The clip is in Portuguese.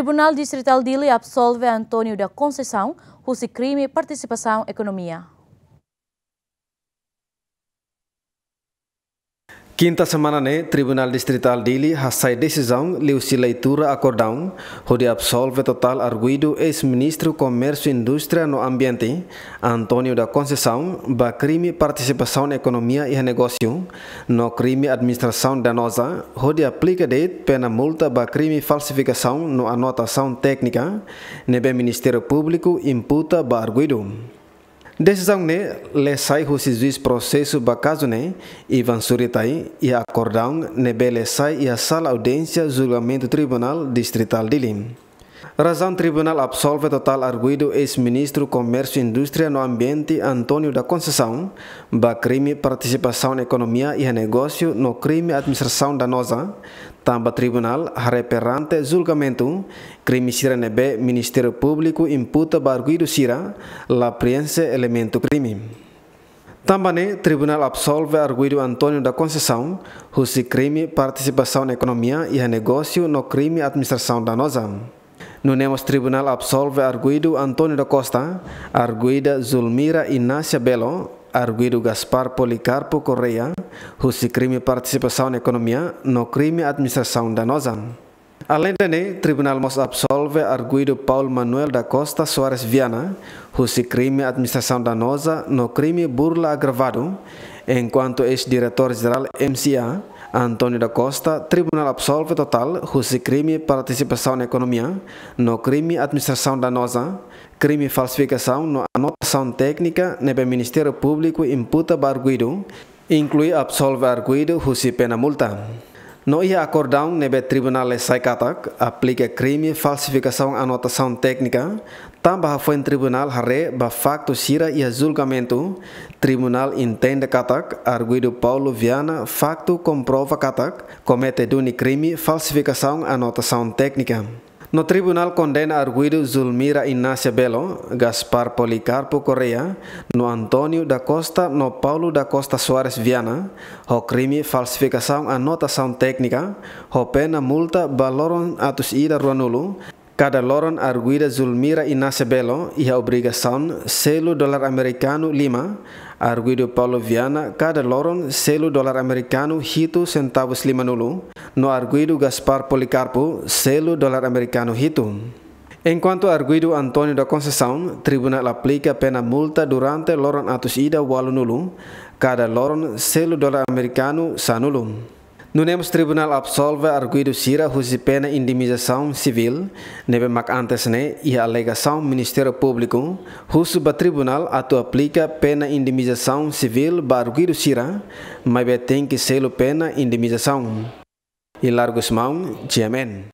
Tribunal Distrital de Ilha absolve Antônio da Conceição, cujo crime participação economia. Quinta semana ne Tribunal Distrital Dili hassai decisão leusi leitura acordão, onde absolve total arguido ex-ministro Comércio e Indústria no Ambiente, Antônio da Conceição, ba crime participação na economia e negócio, no crime administração danosa, onde aplica de pena multa ba crime falsificação no anotação técnica, nebe Ministério Público imputa ba arguido. Decisão ne le sai ho si juiz processo ba caso ne e van suritai e acordão ne bele sai e a sala audiência julgamento tribunal distrital de Lima. Razão Tribunal absolve total arguido ex-ministro Comércio, Indústria no Ambiente Antônio da Concessão, ba crime participação na economia e negócio no crime administração danosa. Tamba Tribunal reperante julgamento crime sira nebe Ministério Público imputa ba arguido sira la preense elemento crime. Também, tribunal absolve arguido Antônio da Concessão, cujo crime participação na economia e negócio no crime administração danosa. No NEMOS Tribunal absolve arguido Antônio da Costa, arguida Zulmira Inácia Belo, arguido Gaspar Policarpo Correia, cujo crime participação na economia no crime administração danosa. Além de tribunal mos absolve arguido Paulo Manuel da Costa Soares Viana, cujo crime administração danosa no crime burla agravado, enquanto ex-diretor-geral MCA, Antônio da Costa, tribunal absolve total José crime participação na economia, no crime administração danosa, crime falsificação no anotação técnica, no Ministério Público imputa barguido, inclui absolve arguido José pena multa. No ia acordão nebe tribunal saikatak aplica crime falsificação anotação técnica, tamba foi em tribunal harre ba facto sira e julgamento, tribunal entende katak, arguido Paulo Viana, facto comprova katak, comete duni crime falsificação anotação técnica. No tribunal condena arguido Zulmira Inácia Belo, Gaspar Policarpo Correa, no Antônio da Costa, no Paulo da Costa Soares Viana, o crime falsificação anotação técnica, o pena multa valoram atos ida Ruanulo, Cada loron arguida Zulmira Inacebelo e a obrigação selo dólar americano lima, arguido Paulo Viana, cada loron selo dólar americano hito centavos lima nulo, no arguido Gaspar Policarpo selo dólar americano hito. Enquanto arguido Antônio da Conceição, tribunal aplica pena multa durante loron atos ida walu nulo, cada loron selo dólar americano sanulo. No Nemos Tribunal absolve arguido Sira Rusi pena indemnização civil, neve mac antes ne e alegação Ministério Público, Rusi ba Tribunal ato aplica pena indemnização civil ba arguido Sira, mas tem que selo pena indemnização. E largos mão, GMN.